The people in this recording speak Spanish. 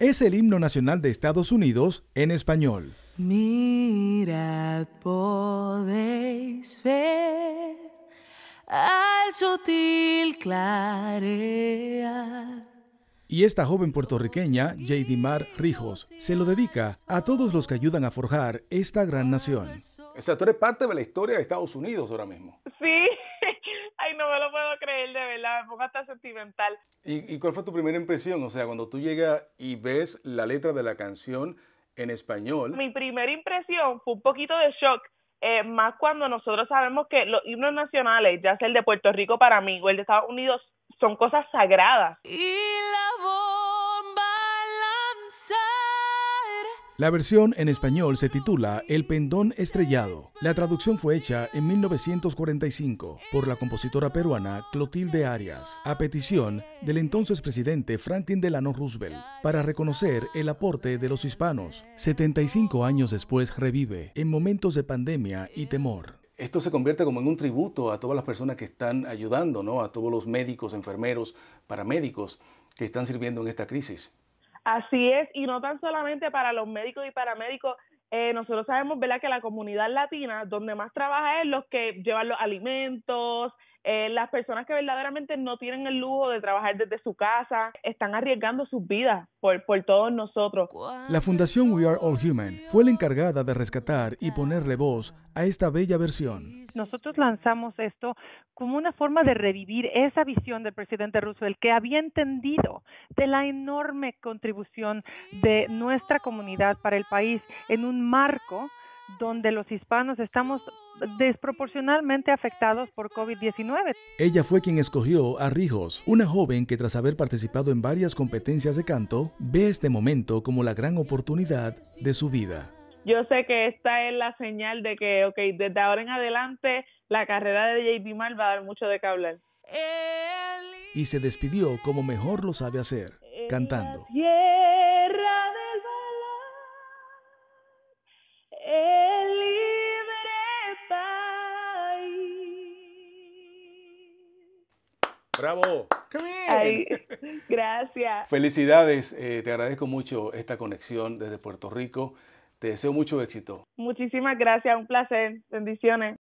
es el himno nacional de Estados Unidos en español. Mirad, podéis ver al sutil clarear. Y esta joven puertorriqueña, Mar Rijos, se lo dedica a todos los que ayudan a forjar esta gran nación. O sea, tú eres parte de la historia de Estados Unidos ahora mismo. Sí puedo creer, de verdad, me pongo hasta sentimental. ¿Y, cuál fue tu primera impresión? O sea, cuando tú llegas y ves la letra de la canción en español. Mi primera impresión fue un poquito de shock, eh, más cuando nosotros sabemos que los himnos nacionales, ya sea el de Puerto Rico para mí o el de Estados Unidos, son cosas sagradas. Y la La versión en español se titula El Pendón Estrellado. La traducción fue hecha en 1945 por la compositora peruana Clotilde Arias, a petición del entonces presidente Franklin Delano Roosevelt, para reconocer el aporte de los hispanos. 75 años después revive, en momentos de pandemia y temor esto se convierte como en un tributo a todas las personas que están ayudando, A todos los médicos, enfermeros, paramédicos que están sirviendo en esta crisis. Así es, y no tan solamente para los médicos y paramédicos. Eh, nosotros sabemos, ¿verdad?, que la comunidad latina, donde más trabaja es los que llevan los alimentos, eh, las personas que verdaderamente no tienen el lujo de trabajar desde su casa están arriesgando sus vidas por, por todos nosotros. La Fundación We Are All Human fue la encargada de rescatar y ponerle voz a esta bella versión. Nosotros lanzamos esto como una forma de revivir esa visión del presidente el que había entendido de la enorme contribución de nuestra comunidad para el país en un marco donde los hispanos estamos desproporcionalmente afectados por COVID-19. Ella fue quien escogió a Rijos, una joven que tras haber participado en varias competencias de canto, ve este momento como la gran oportunidad de su vida. Yo sé que esta es la señal de que, ok, desde ahora en adelante la carrera de JP Mal va a dar mucho de qué hablar. Y se despidió como mejor lo sabe hacer, cantando. Bravo. ¡Qué bien! gracias. Felicidades. Eh, te agradezco mucho esta conexión desde Puerto Rico. Te deseo mucho éxito. Muchísimas gracias. Un placer. Bendiciones.